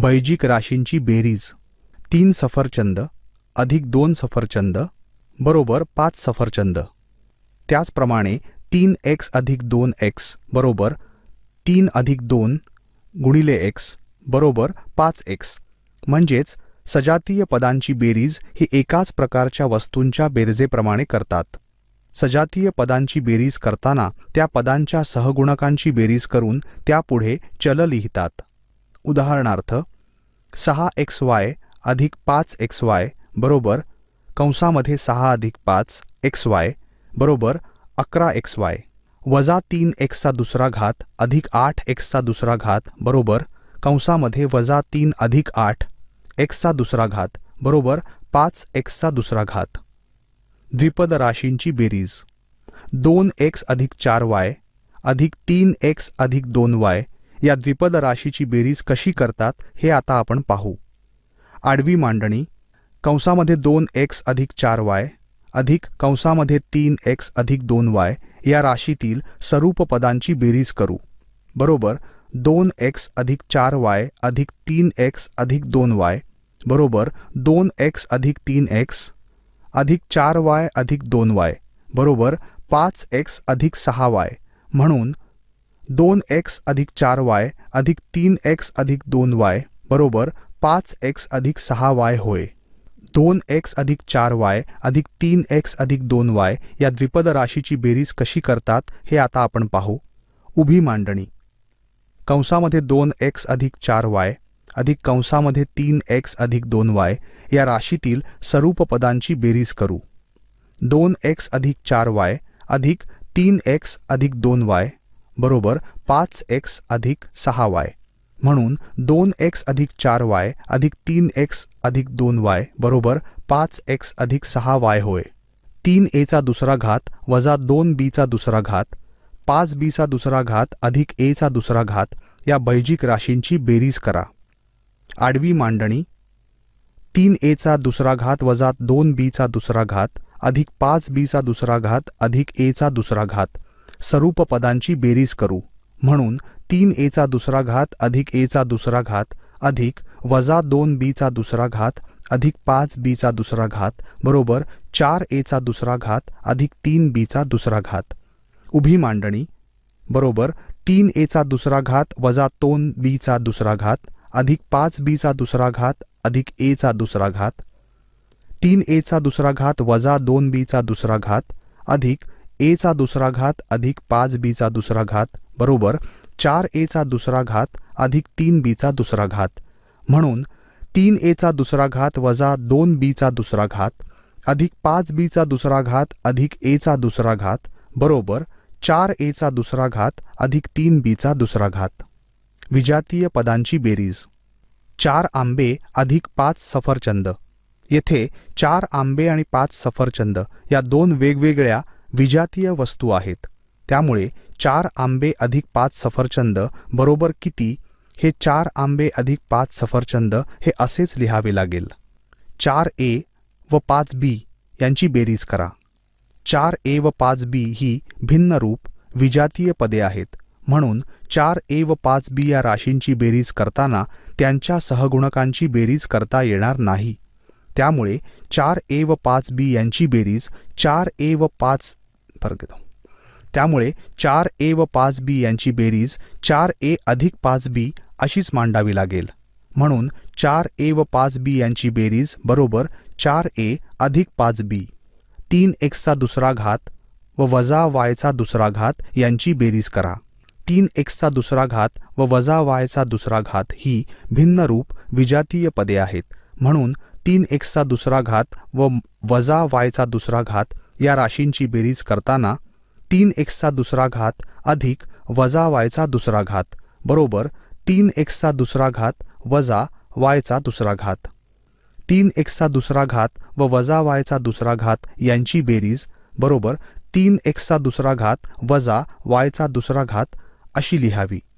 बैजिक राशींची बेरीज तीन सफरचंद अधिक दोन सफरचंद बरोबर पाच सफरचंद त्याचप्रमाणे तीन एक्स अधिक दोन एक्स बरोबर तीन अधिक दोन गुणिले एक्स बरोबर पाच एक्स म्हणजेच सजातीय पदांची बेरीज ही एकाच प्रकारच्या वस्तूंच्या बेरजेप्रमाणे करतात सजातीय पदांची बेरीज करताना त्या पदांच्या सहगुणकांची बेरीज करून त्यापुढे चल लिहितात उदाहरणार्थ सहा एक्स वाय अधिक पाच एक्स वाय बरोबर कंसामध्ये सहा अधिक पाच एक्स वाय बरोबर अकरा एक्स वाय वजा तीन एक्सचा दुसरा घात अधिक आठ एक्सचा दुसरा घात बरोबर कंसामध्ये वजा तीन अधिक आठ एक्सचा दुसरा घात बरोबर पाच एक्सचा दुसरा घात द्विपद राशींची बेरीज दोन एक्स अधिक चार वाय अधिक तीन एक्स अधिक दोन वाय या द्विपद राशीची बेरीज कशी करतात हे आता आपण पाहू आडवी मांडणी कंसामध्ये दोन एक्स अधिक चार वाय अधिक कंसामध्ये तीन एक्स अधिक दोन वाय या राशीतील स्वरूप पदांची बेरीज करू बरोबर दोन एक्स अधिक चार वाय अधिक तीन एक्स अधिक दोन वाय बरोबर दोन एक्स अधिक तीन एक्स अधिक चार वाय अधिक दोन वाय बरोबर पाच एक्स अधिक सहा वाय म्हणून दोन एक्स अधिक चार वाय अधिक तीन एक्स अधिक दोन वाय बरोबर पाच एक्स अधिक सहा वाय होय दोन एक्स अधिक चार वाय अधिक तीन एक्स अधिक दोन वाय या द्विपद राशीची बेरीज कशी करतात हे आता आपण पाहू उभी मांडणी कंसामध्ये दोन एक्स अधिक चार वाय अधिक कंसामध्ये तीन एक्स अधिक दोन वाय या राशीतील स्वरूप पदांची बेरीज करू दोन एक्स अधिक चार वाय अधिक तीन एक्स अधिक दोन वाय बरोबर पाच एक्स अधिक सहा वाय म्हणून दोन एक्स अधिक चार वाय अधिक तीन एक्स अधिक दोन वाय बरोबर पाच एक्स अधिक सहा वाय होय तीन एचा दुसरा घात वजा दोन बीचा दुसरा घात पाच बीचा दुसरा घात अधिक एचा दुसरा घात या बैजिक राशींची बेरीज करा आडवी मांडणी तीन एचा दुसरा घात वजा दोन बीचा दुसरा घात अधिक पाच बीचा दुसरा घात अधिक एचा दुसरा घात पदांची बेरीज करू म्हणून तीन एचा दुसरा घात अधिक एचा दुसरा घात अधिक वजा दोन बीचा दुसरा घात अधिक पाच बीचा दुसरा घात बरोबर चार एचा दुसरा घात अधिक तीन बीचा दुसरा घात उभी मांडणी बरोबर तीन एचा दुसरा घात वजा दोन बीचा दुसरा घात अधिक पाच बीचा दुसरा घात अधिक एचा दुसरा घात तीन एचा दुसरा घात वजा दोन बीचा दुसरा घात अधिक एचा दुसरा घात अधिक पाच बीचा दुसरा घात बरोबर चार एचा दुसरा घात अधिक तीन बीचा दुसरा घात म्हणून तीन चा दुसरा घात वजा दोन बीचा दुसरा घात अधिक पाच बीचा दुसरा घात अधिक चा दुसरा घात बरोबर चार एचा दुसरा घात अधिक तीन बीचा दुसरा घात विजातीय पदांची बेरीज चार आंबे अधिक पाच सफरचंद येथे चार आंबे आणि पाच सफरचंद या दोन वेगवेगळ्या विजातीय वस्तू आहेत त्यामुळे चार आंबे अधिक पाच सफरचंद बरोबर किती हे चार आंबे अधिक पाच सफरचंद हे असेच लिहावे लागेल चार ए व पाच बी यांची बेरीज करा चार ए व पाच बी ही भिन्न रूप विजातीय पदे आहेत म्हणून चार ए व पाच बी या राशींची बेरीज करताना त्यांच्या सहगुणकांची बेरीज करता येणार नाही त्यामुळे चार ए व पाच बी यांची बेरीज चार ए व पाच फरक देतो त्यामुळे चार ए व पाच बी यांची बेरीज चार ए अधिक पाच बी अशीच मांडावी लागेल म्हणून चार ए व पाच बी यांची बेरीज बरोबर चार ए अधिक पाच बी तीन एक्सचा दुसरा घात व वजा वायचा दुसरा घात यांची बेरीज करा तीन एक्सचा दुसरा घात व वजा वायचा दुसरा घात ही भिन्न रूप विजातीय पदे आहेत म्हणून तीन एक्सचा दुसरा घात व वजा वायचा दुसरा घात या राशींची बेरीज करताना तीन एक्सचा दुसरा घात अधिक वजा वायचा दुसरा घात बरोबर तीन एक्सचा दुसरा घात वजा वायचा दुसरा घात तीन एक्सचा दुसरा घात व वजा वायचा दुसरा घात यांची बेरीज बरोबर तीन एक्सचा दुसरा घात वजा वायचा दुसरा घात अशी लिहावी